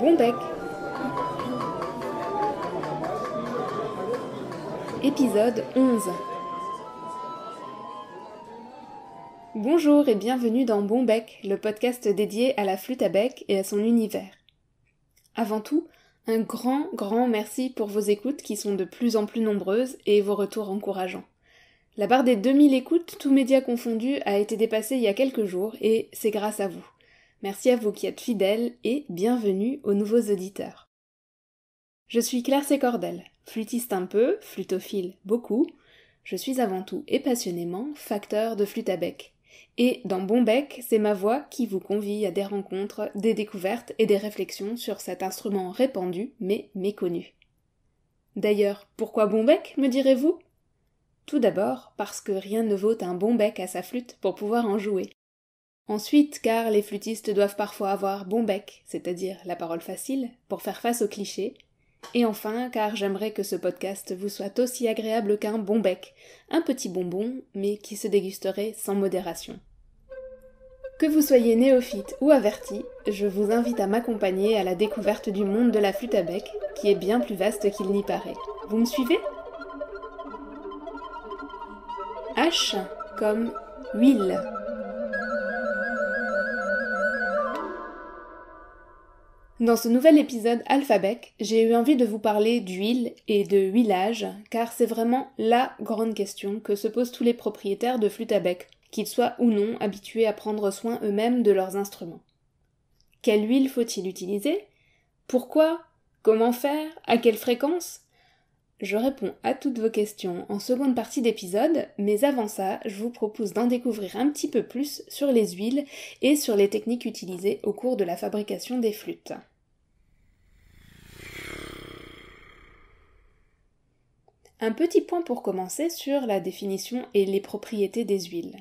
Bonbec. Épisode 11. Bonjour et bienvenue dans Bon le podcast dédié à la flûte à bec et à son univers. Avant tout, un grand, grand merci pour vos écoutes qui sont de plus en plus nombreuses et vos retours encourageants. La barre des 2000 écoutes, tous médias confondus, a été dépassée il y a quelques jours et c'est grâce à vous. Merci à vous qui êtes fidèles et bienvenue aux nouveaux auditeurs. Je suis Claire Secordel, flûtiste un peu, flutophile beaucoup. Je suis avant tout et passionnément facteur de flûte à bec. Et dans Bon Bec, c'est ma voix qui vous convie à des rencontres, des découvertes et des réflexions sur cet instrument répandu mais méconnu. D'ailleurs, pourquoi Bon Bec, me direz-vous Tout d'abord parce que rien ne vaut un bon bec à sa flûte pour pouvoir en jouer Ensuite, car les flûtistes doivent parfois avoir bon bec, c'est-à-dire la parole facile, pour faire face aux clichés. Et enfin, car j'aimerais que ce podcast vous soit aussi agréable qu'un bon bec, un petit bonbon, mais qui se dégusterait sans modération. Que vous soyez néophyte ou averti, je vous invite à m'accompagner à la découverte du monde de la flûte à bec, qui est bien plus vaste qu'il n'y paraît. Vous me suivez H comme huile. Dans ce nouvel épisode Alphabec, j'ai eu envie de vous parler d'huile et de huilage, car c'est vraiment la grande question que se posent tous les propriétaires de flûte à bec, qu'ils soient ou non habitués à prendre soin eux-mêmes de leurs instruments. Quelle huile faut-il utiliser Pourquoi Comment faire À quelle fréquence je réponds à toutes vos questions en seconde partie d'épisode, mais avant ça, je vous propose d'en découvrir un petit peu plus sur les huiles et sur les techniques utilisées au cours de la fabrication des flûtes. Un petit point pour commencer sur la définition et les propriétés des huiles.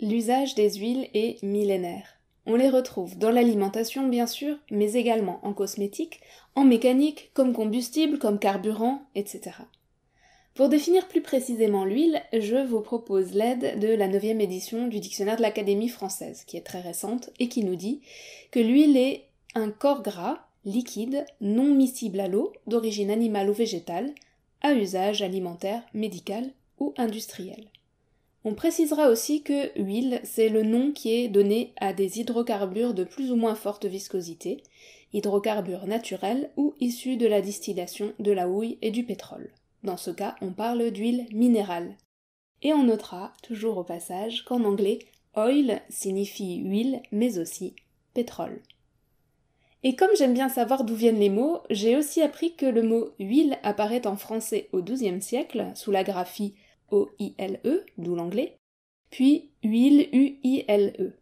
L'usage des huiles est millénaire. On les retrouve dans l'alimentation bien sûr, mais également en cosmétique, en mécanique, comme combustible, comme carburant, etc. Pour définir plus précisément l'huile, je vous propose l'aide de la 9e édition du dictionnaire de l'Académie française, qui est très récente et qui nous dit que l'huile est un corps gras, liquide, non miscible à l'eau, d'origine animale ou végétale, à usage alimentaire, médical ou industriel. On précisera aussi que huile, c'est le nom qui est donné à des hydrocarbures de plus ou moins forte viscosité, hydrocarbures naturels ou issus de la distillation de la houille et du pétrole. Dans ce cas, on parle d'huile minérale. Et on notera, toujours au passage, qu'en anglais, oil signifie huile, mais aussi pétrole. Et comme j'aime bien savoir d'où viennent les mots, j'ai aussi appris que le mot huile apparaît en français au XIIe siècle sous la graphie O-I-L-E, d'où l'anglais, puis huile U-I-L-E.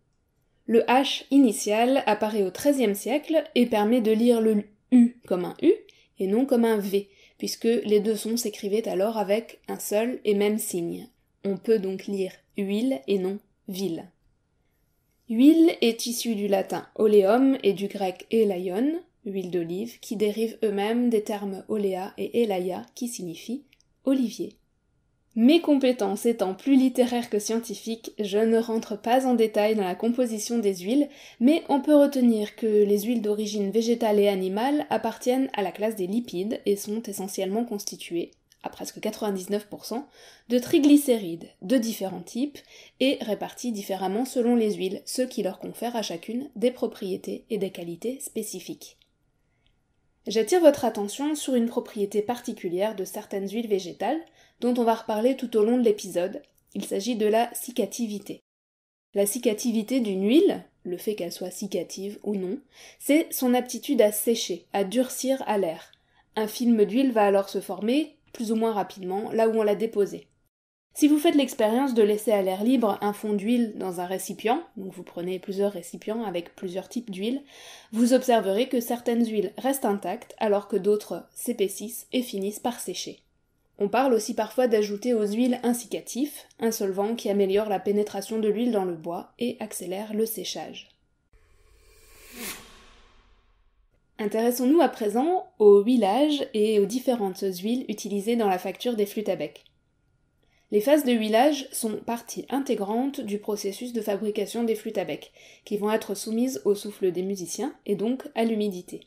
Le H initial apparaît au XIIIe siècle et permet de lire le U comme un U et non comme un V, puisque les deux sons s'écrivaient alors avec un seul et même signe. On peut donc lire huile et non ville. Huile est issue du latin oleum et du grec elaion, huile d'olive, qui dérivent eux-mêmes des termes olea et elaia qui signifient olivier. Mes compétences étant plus littéraires que scientifiques, je ne rentre pas en détail dans la composition des huiles, mais on peut retenir que les huiles d'origine végétale et animale appartiennent à la classe des lipides et sont essentiellement constituées, à presque 99%, de triglycérides de différents types et répartis différemment selon les huiles, ce qui leur confère à chacune des propriétés et des qualités spécifiques. J'attire votre attention sur une propriété particulière de certaines huiles végétales, dont on va reparler tout au long de l'épisode. Il s'agit de la cicativité. La cicativité d'une huile, le fait qu'elle soit cicative ou non, c'est son aptitude à sécher, à durcir à l'air. Un film d'huile va alors se former, plus ou moins rapidement, là où on l'a déposé. Si vous faites l'expérience de laisser à l'air libre un fond d'huile dans un récipient, donc vous prenez plusieurs récipients avec plusieurs types d'huile, vous observerez que certaines huiles restent intactes alors que d'autres s'épaississent et finissent par sécher. On parle aussi parfois d'ajouter aux huiles un un solvant qui améliore la pénétration de l'huile dans le bois et accélère le séchage. Intéressons-nous à présent au huilage et aux différentes huiles utilisées dans la facture des flûtes à bec. Les phases de huilage sont partie intégrante du processus de fabrication des flûtes à bec, qui vont être soumises au souffle des musiciens et donc à l'humidité.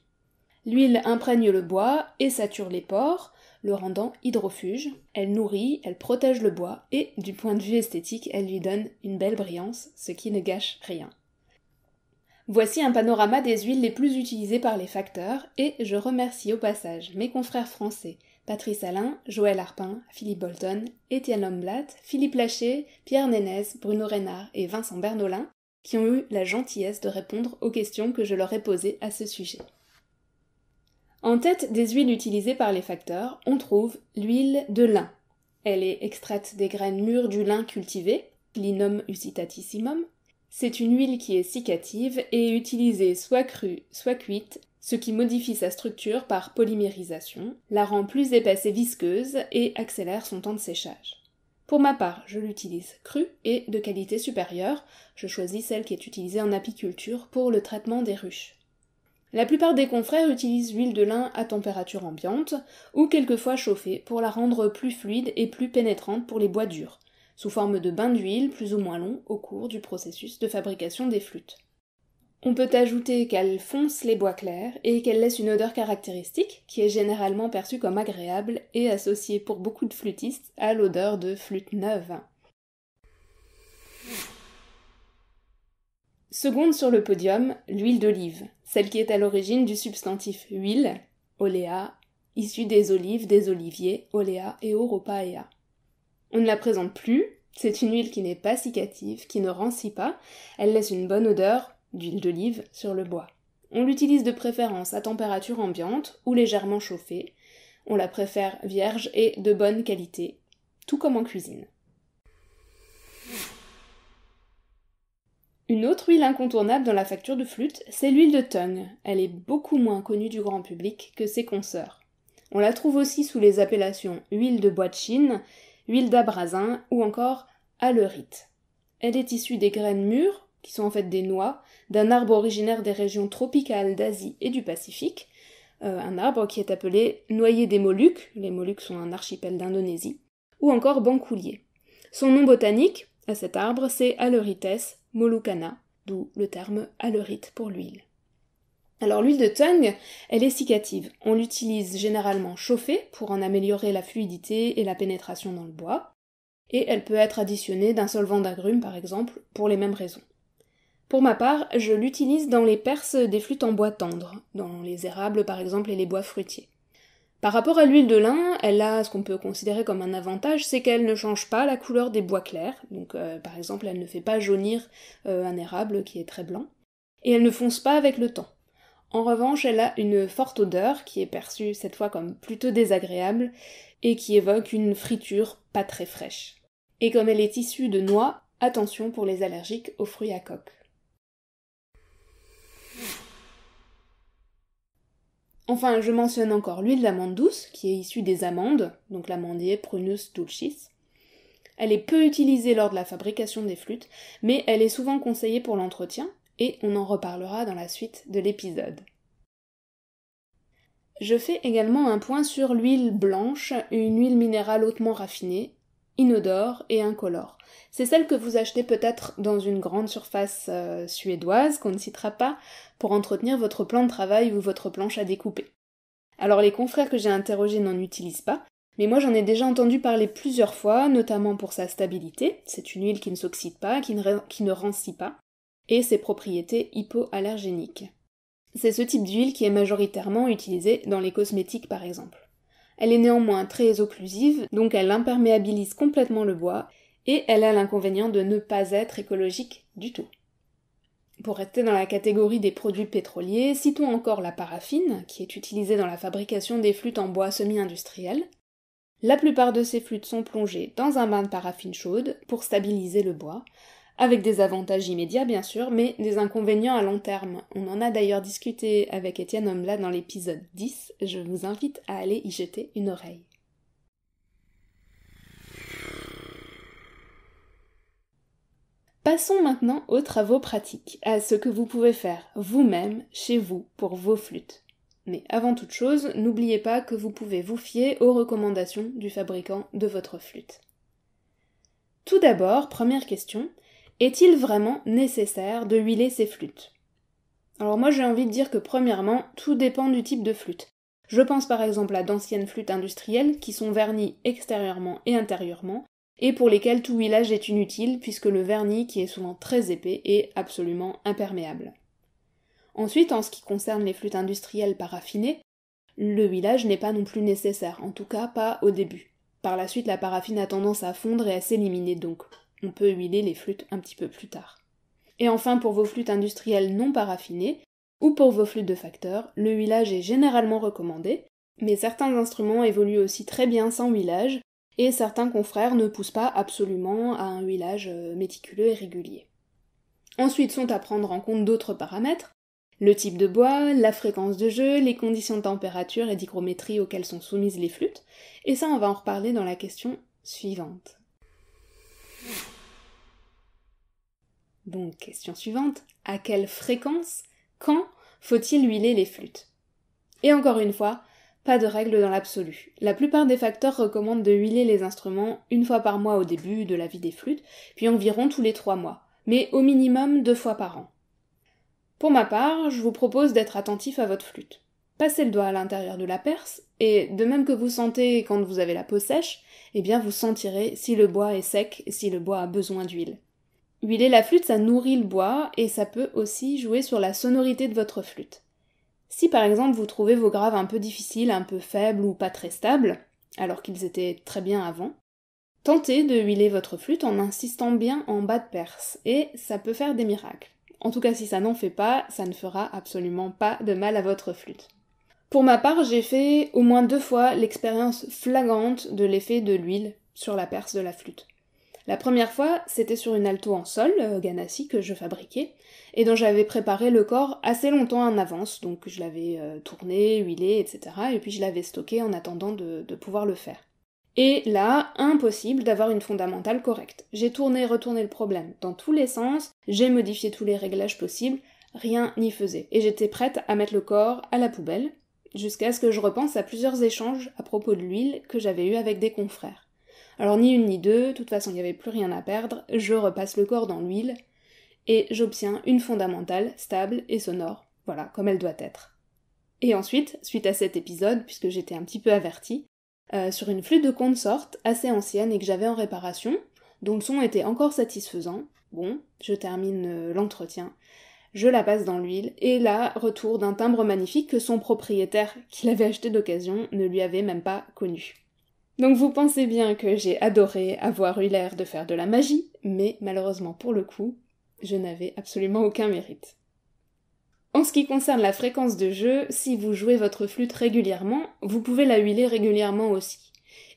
L'huile imprègne le bois et sature les pores, le rendant hydrofuge. Elle nourrit, elle protège le bois et, du point de vue esthétique, elle lui donne une belle brillance, ce qui ne gâche rien. Voici un panorama des huiles les plus utilisées par les facteurs et je remercie au passage mes confrères français Patrice Alain, Joël Arpin, Philippe Bolton, Étienne Lomblat, Philippe Laché, Pierre Nénez, Bruno Reynard et Vincent Bernolin qui ont eu la gentillesse de répondre aux questions que je leur ai posées à ce sujet. En tête des huiles utilisées par les facteurs, on trouve l'huile de lin. Elle est extraite des graines mûres du lin cultivé, linum usitatissimum. C'est une huile qui est cicative et utilisée soit crue, soit cuite, ce qui modifie sa structure par polymérisation, la rend plus épaisse et visqueuse et accélère son temps de séchage. Pour ma part, je l'utilise crue et de qualité supérieure. Je choisis celle qui est utilisée en apiculture pour le traitement des ruches. La plupart des confrères utilisent l'huile de lin à température ambiante ou quelquefois chauffée pour la rendre plus fluide et plus pénétrante pour les bois durs, sous forme de bains d'huile plus ou moins longs au cours du processus de fabrication des flûtes. On peut ajouter qu'elle fonce les bois clairs et qu'elle laisse une odeur caractéristique qui est généralement perçue comme agréable et associée pour beaucoup de flûtistes à l'odeur de flûte neuve. Seconde sur le podium, l'huile d'olive, celle qui est à l'origine du substantif huile, oléa, issue des olives, des oliviers, oléa et oropaea. On ne la présente plus, c'est une huile qui n'est pas cicative, qui ne rancit pas, elle laisse une bonne odeur d'huile d'olive sur le bois. On l'utilise de préférence à température ambiante ou légèrement chauffée. On la préfère vierge et de bonne qualité, tout comme en cuisine. Une autre huile incontournable dans la facture de flûte, c'est l'huile de tongue. Elle est beaucoup moins connue du grand public que ses consoeurs. On la trouve aussi sous les appellations huile de bois de Chine, huile d'abrasin ou encore alerite. Elle est issue des graines mûres, qui sont en fait des noix, d'un arbre originaire des régions tropicales d'Asie et du Pacifique, euh, un arbre qui est appelé noyer des Moluques, les Moluques sont un archipel d'Indonésie, ou encore bancoulier. Son nom botanique à cet arbre, c'est aleurites. Molucana, d'où le terme alerite pour l'huile. Alors l'huile de Tung, elle est cicative. On l'utilise généralement chauffée pour en améliorer la fluidité et la pénétration dans le bois, et elle peut être additionnée d'un solvant d'agrumes par exemple pour les mêmes raisons. Pour ma part, je l'utilise dans les perces des flûtes en bois tendre, dans les érables par exemple et les bois fruitiers. Par rapport à l'huile de lin, elle a ce qu'on peut considérer comme un avantage, c'est qu'elle ne change pas la couleur des bois clairs. Donc euh, par exemple, elle ne fait pas jaunir euh, un érable qui est très blanc. Et elle ne fonce pas avec le temps. En revanche, elle a une forte odeur qui est perçue cette fois comme plutôt désagréable et qui évoque une friture pas très fraîche. Et comme elle est issue de noix, attention pour les allergiques aux fruits à coque. Enfin, je mentionne encore l'huile d'amande douce, qui est issue des amandes, donc l'amandier Prunus dulcis. Elle est peu utilisée lors de la fabrication des flûtes, mais elle est souvent conseillée pour l'entretien, et on en reparlera dans la suite de l'épisode. Je fais également un point sur l'huile blanche, une huile minérale hautement raffinée, inodore et incolore. C'est celle que vous achetez peut-être dans une grande surface euh, suédoise qu'on ne citera pas pour entretenir votre plan de travail ou votre planche à découper. Alors les confrères que j'ai interrogés n'en utilisent pas, mais moi j'en ai déjà entendu parler plusieurs fois, notamment pour sa stabilité, c'est une huile qui ne s'oxyde pas, qui ne, qui ne rancit pas, et ses propriétés hypoallergéniques. C'est ce type d'huile qui est majoritairement utilisée dans les cosmétiques par exemple. Elle est néanmoins très occlusive, donc elle imperméabilise complètement le bois, et elle a l'inconvénient de ne pas être écologique du tout. Pour rester dans la catégorie des produits pétroliers, citons encore la paraffine, qui est utilisée dans la fabrication des flûtes en bois semi-industriel. La plupart de ces flûtes sont plongées dans un bain de paraffine chaude pour stabiliser le bois, avec des avantages immédiats bien sûr, mais des inconvénients à long terme. On en a d'ailleurs discuté avec Étienne Homla dans l'épisode 10, je vous invite à aller y jeter une oreille. Passons maintenant aux travaux pratiques, à ce que vous pouvez faire vous-même chez vous pour vos flûtes. Mais avant toute chose, n'oubliez pas que vous pouvez vous fier aux recommandations du fabricant de votre flûte. Tout d'abord, première question, est-il vraiment nécessaire de huiler ces flûtes Alors moi j'ai envie de dire que premièrement, tout dépend du type de flûte. Je pense par exemple à d'anciennes flûtes industrielles qui sont vernies extérieurement et intérieurement, et pour lesquelles tout huilage est inutile puisque le vernis, qui est souvent très épais, est absolument imperméable. Ensuite, en ce qui concerne les flûtes industrielles paraffinées, le huilage n'est pas non plus nécessaire, en tout cas pas au début. Par la suite, la paraffine a tendance à fondre et à s'éliminer donc. On peut huiler les flûtes un petit peu plus tard. Et enfin, pour vos flûtes industrielles non paraffinées, ou pour vos flûtes de facteur, le huilage est généralement recommandé, mais certains instruments évoluent aussi très bien sans huilage, et certains confrères ne poussent pas absolument à un huilage euh, méticuleux et régulier. Ensuite sont à prendre en compte d'autres paramètres, le type de bois, la fréquence de jeu, les conditions de température et d'hygrométrie auxquelles sont soumises les flûtes, et ça on va en reparler dans la question suivante. Donc, question suivante. À quelle fréquence, quand faut-il huiler les flûtes Et encore une fois, pas de règle dans l'absolu. La plupart des facteurs recommandent de huiler les instruments une fois par mois au début de la vie des flûtes, puis environ tous les trois mois, mais au minimum deux fois par an. Pour ma part, je vous propose d'être attentif à votre flûte. Passez le doigt à l'intérieur de la perce, et de même que vous sentez quand vous avez la peau sèche, eh bien vous sentirez si le bois est sec et si le bois a besoin d'huile. Huiler la flûte, ça nourrit le bois et ça peut aussi jouer sur la sonorité de votre flûte. Si par exemple vous trouvez vos graves un peu difficiles, un peu faibles ou pas très stables, alors qu'ils étaient très bien avant, tentez de huiler votre flûte en insistant bien en bas de perce et ça peut faire des miracles. En tout cas, si ça n'en fait pas, ça ne fera absolument pas de mal à votre flûte. Pour ma part, j'ai fait au moins deux fois l'expérience flagrante de l'effet de l'huile sur la perce de la flûte. La première fois, c'était sur une alto en sol, euh, Ganassi, que je fabriquais, et dont j'avais préparé le corps assez longtemps en avance, donc je l'avais euh, tourné, huilé, etc., et puis je l'avais stocké en attendant de, pouvoir le faire. Et là, impossible d'avoir une fondamentale correcte. J'ai tourné, et retourné le problème dans tous les sens, j'ai modifié tous les réglages possibles, rien n'y faisait, et j'étais prête à mettre le corps à la poubelle, jusqu'à ce que je repense à plusieurs échanges à propos de l'huile que j'avais eu avec des confrères. Alors ni une ni deux, de toute façon il n'y avait plus rien à perdre, je repasse le corps dans l'huile et j'obtiens une fondamentale stable et sonore, voilà, comme elle doit être. Et ensuite, suite à cet épisode, puisque j'étais un petit peu averti euh, sur une flûte de consort assez ancienne et que j'avais en réparation, dont le son était encore satisfaisant, bon, je termine euh, l'entretien, je la passe dans l'huile, et là, retour d'un timbre magnifique que son propriétaire, qui l'avait acheté d'occasion, ne lui avait même pas connu. Donc vous pensez bien que j'ai adoré avoir eu l'air de faire de la magie, mais malheureusement pour le coup, je n'avais absolument aucun mérite. En ce qui concerne la fréquence de jeu, si vous jouez votre flûte régulièrement, vous pouvez la huiler régulièrement aussi.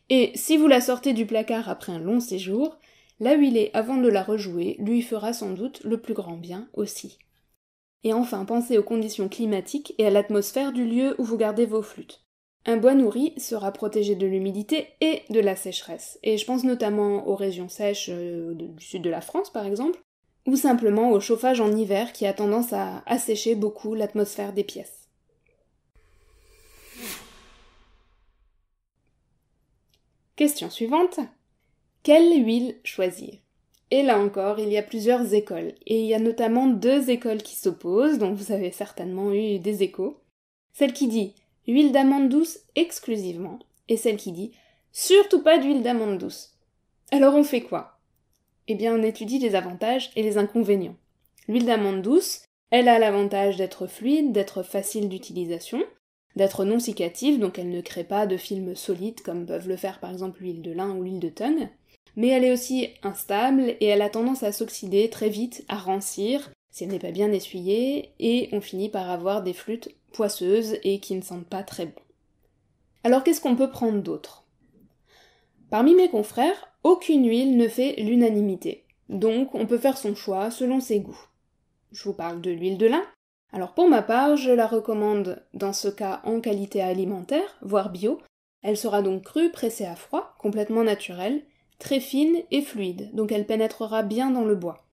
Et si vous la sortez du placard après un long séjour, la huiler avant de la rejouer lui fera sans doute le plus grand bien aussi. Et enfin, pensez aux conditions climatiques et à l'atmosphère du lieu où vous gardez vos flûtes. Un bois nourri sera protégé de l'humidité et de la sécheresse, et je pense notamment aux régions sèches euh, du sud de la France par exemple, ou simplement au chauffage en hiver qui a tendance à assécher beaucoup l'atmosphère des pièces. Question suivante. Quelle huile choisir et là encore, il y a plusieurs écoles, et il y a notamment deux écoles qui s'opposent, dont vous avez certainement eu des échos. Celle qui dit huile d'amande douce exclusivement, et celle qui dit surtout pas d'huile d'amande douce. Alors on fait quoi Eh bien on étudie les avantages et les inconvénients. L'huile d'amande douce, elle a l'avantage d'être fluide, d'être facile d'utilisation, d'être non cicative, donc elle ne crée pas de films solides comme peuvent le faire par exemple l'huile de lin ou l'huile de tonne mais elle est aussi instable et elle a tendance à s'oxyder très vite, à rancir, si elle n'est pas bien essuyée, et on finit par avoir des flûtes poisseuses et qui ne sentent pas très bon. Alors qu'est-ce qu'on peut prendre d'autre Parmi mes confrères, aucune huile ne fait l'unanimité, donc on peut faire son choix selon ses goûts. Je vous parle de l'huile de lin. Alors pour ma part, je la recommande dans ce cas en qualité alimentaire, voire bio. Elle sera donc crue, pressée à froid, complètement naturelle, très fine et fluide, donc elle pénétrera bien dans le bois.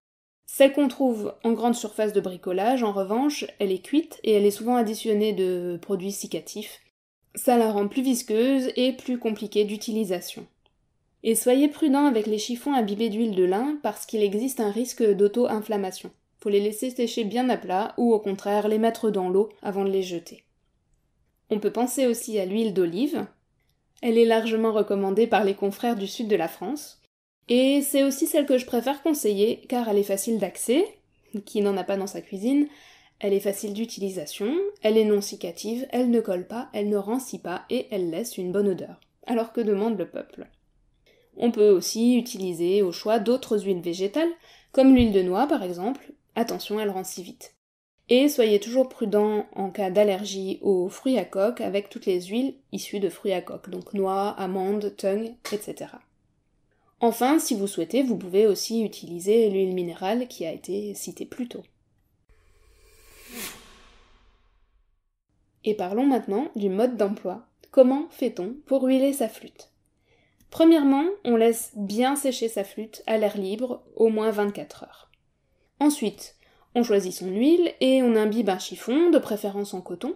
Celle qu'on trouve en grande surface de bricolage, en revanche, elle est cuite et elle est souvent additionnée de produits cicatifs. Ça la rend plus visqueuse et plus compliquée d'utilisation. Et soyez prudent avec les chiffons imbibés d'huile de lin parce qu'il existe un risque d'auto-inflammation. Faut les laisser sécher bien à plat ou au contraire les mettre dans l'eau avant de les jeter. On peut penser aussi à l'huile d'olive, elle est largement recommandée par les confrères du sud de la France. Et c'est aussi celle que je préfère conseiller car elle est facile d'accès, qui n'en a pas dans sa cuisine, elle est facile d'utilisation, elle est non cicative, elle ne colle pas, elle ne rancit pas et elle laisse une bonne odeur. Alors que demande le peuple On peut aussi utiliser au choix d'autres huiles végétales, comme l'huile de noix par exemple. Attention, elle rancit vite. Et soyez toujours prudent en cas d'allergie aux fruits à coque avec toutes les huiles issues de fruits à coque, donc noix, amandes, tongue, etc. Enfin, si vous souhaitez, vous pouvez aussi utiliser l'huile minérale qui a été citée plus tôt. Et parlons maintenant du mode d'emploi. Comment fait-on pour huiler sa flûte Premièrement, on laisse bien sécher sa flûte à l'air libre au moins 24 heures. Ensuite, on choisit son huile et on imbibe un chiffon, de préférence en coton,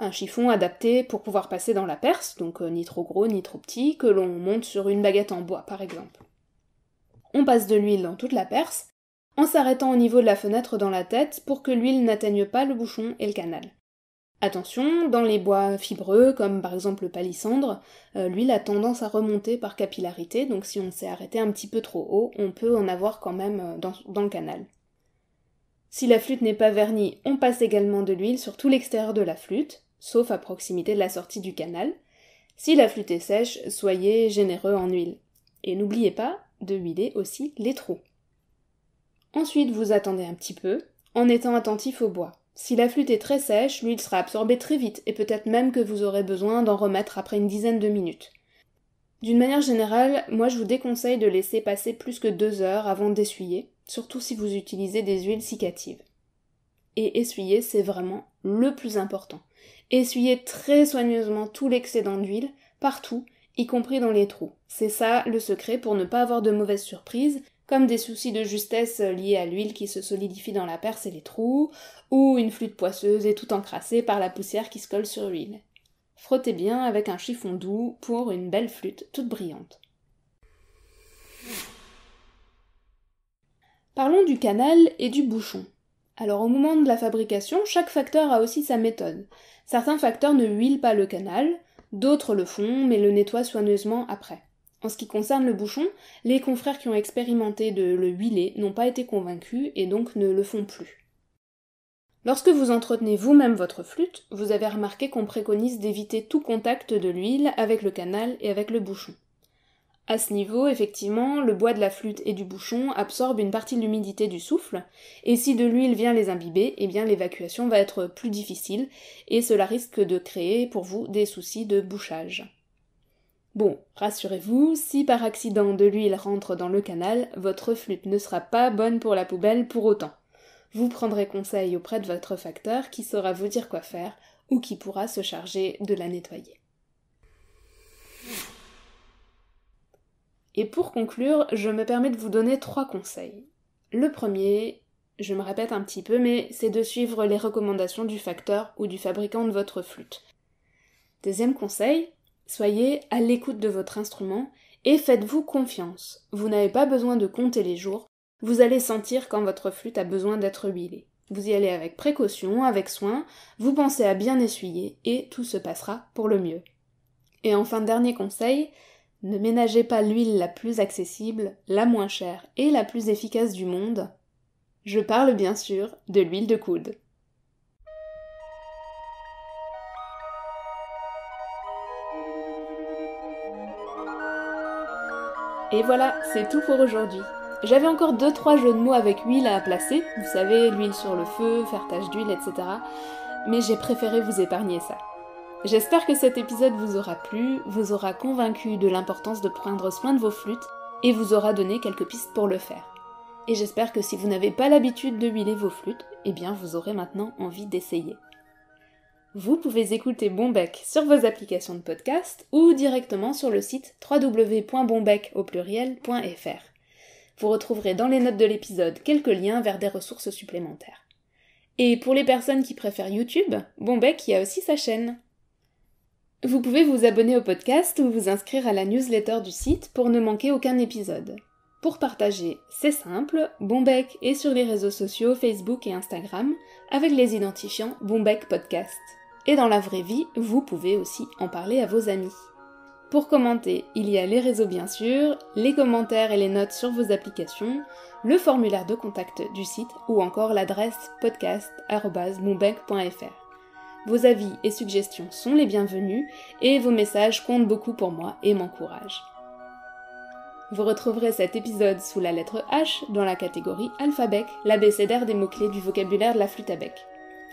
un chiffon adapté pour pouvoir passer dans la perce, donc euh, ni trop gros ni trop petit, que l'on monte sur une baguette en bois par exemple. On passe de l'huile dans toute la perce, en s'arrêtant au niveau de la fenêtre dans la tête pour que l'huile n'atteigne pas le bouchon et le canal. Attention, dans les bois fibreux, comme par exemple le palissandre, euh, l'huile a tendance à remonter par capillarité, donc si on s'est arrêté un petit peu trop haut, on peut en avoir quand même euh, dans, dans le canal. Si la flûte n'est pas vernie, on passe également de l'huile sur tout l'extérieur de la flûte, sauf à proximité de la sortie du canal. Si la flûte est sèche, soyez généreux en huile. Et n'oubliez pas de huiler aussi les trous. Ensuite, vous attendez un petit peu, en étant attentif au bois. Si la flûte est très sèche, l'huile sera absorbée très vite, et peut-être même que vous aurez besoin d'en remettre après une dizaine de minutes. D'une manière générale, moi je vous déconseille de laisser passer plus que deux heures avant d'essuyer, surtout si vous utilisez des huiles cicatives. Et essuyer, c'est vraiment le plus important. Essuyez très soigneusement tout l'excédent d'huile, partout, y compris dans les trous. C'est ça le secret pour ne pas avoir de mauvaises surprises, comme des soucis de justesse liés à l'huile qui se solidifie dans la perce et les trous, ou une flûte poisseuse et tout encrassée par la poussière qui se colle sur l'huile. Frottez bien avec un chiffon doux pour une belle flûte toute brillante. Parlons du canal et du bouchon. Alors au moment de la fabrication, chaque facteur a aussi sa méthode. Certains facteurs ne huilent pas le canal, d'autres le font, mais le nettoient soigneusement après. En ce qui concerne le bouchon, les confrères qui ont expérimenté de le huiler n'ont pas été convaincus et donc ne le font plus. Lorsque vous entretenez vous-même votre flûte, vous avez remarqué qu'on préconise d'éviter tout contact de l'huile avec le canal et avec le bouchon. À ce niveau, effectivement, le bois de la flûte et du bouchon absorbe une partie de l'humidité du souffle, et si de l'huile vient les imbiber, eh bien l'évacuation va être plus difficile, et cela risque de créer pour vous des soucis de bouchage. Bon, rassurez-vous, si par accident de l'huile rentre dans le canal, votre flûte ne sera pas bonne pour la poubelle pour autant. Vous prendrez conseil auprès de votre facteur qui saura vous dire quoi faire ou qui pourra se charger de la nettoyer. Et pour conclure, je me permets de vous donner trois conseils. Le premier, je me répète un petit peu, mais c'est de suivre les recommandations du facteur ou du fabricant de votre flûte. Deuxième conseil, soyez à l'écoute de votre instrument et faites-vous confiance. Vous n'avez pas besoin de compter les jours, vous allez sentir quand votre flûte a besoin d'être huilée. Vous y allez avec précaution, avec soin, vous pensez à bien essuyer et tout se passera pour le mieux. Et enfin, dernier conseil, ne ménagez pas l'huile la plus accessible, la moins chère et la plus efficace du monde. Je parle bien sûr de l'huile de coude. Et voilà, c'est tout pour aujourd'hui. J'avais encore 2-3 jeux de mots avec huile à placer, vous savez, l'huile sur le feu, faire tache d'huile, etc. Mais j'ai préféré vous épargner ça. J'espère que cet épisode vous aura plu, vous aura convaincu de l'importance de prendre soin de vos flûtes et vous aura donné quelques pistes pour le faire. Et j'espère que si vous n'avez pas l'habitude de huiler vos flûtes, eh bien vous aurez maintenant envie d'essayer. Vous pouvez écouter Bombec sur vos applications de podcast ou directement sur le site www.bonbec.fr. Vous retrouverez dans les notes de l'épisode quelques liens vers des ressources supplémentaires. Et pour les personnes qui préfèrent YouTube, Bombec y a aussi sa chaîne. Vous pouvez vous abonner au podcast ou vous inscrire à la newsletter du site pour ne manquer aucun épisode. Pour partager, c'est simple, Bombec est sur les réseaux sociaux Facebook et Instagram avec les identifiants Bonbec Podcast. Et dans la vraie vie, vous pouvez aussi en parler à vos amis. Pour commenter, il y a les réseaux bien sûr, les commentaires et les notes sur vos applications, le formulaire de contact du site ou encore l'adresse podcast.bombec.fr. Vos avis et suggestions sont les bienvenus et vos messages comptent beaucoup pour moi et m'encouragent. Vous retrouverez cet épisode sous la lettre H dans la catégorie alphabet, l'abécédaire des mots-clés du vocabulaire de la flûte à bec.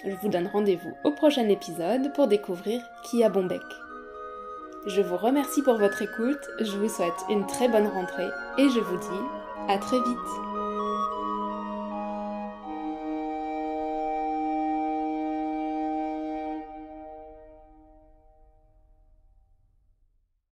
Je vous donne rendez-vous au prochain épisode pour découvrir qui a bon bec. Je vous remercie pour votre écoute, je vous souhaite une très bonne rentrée et je vous dis à très vite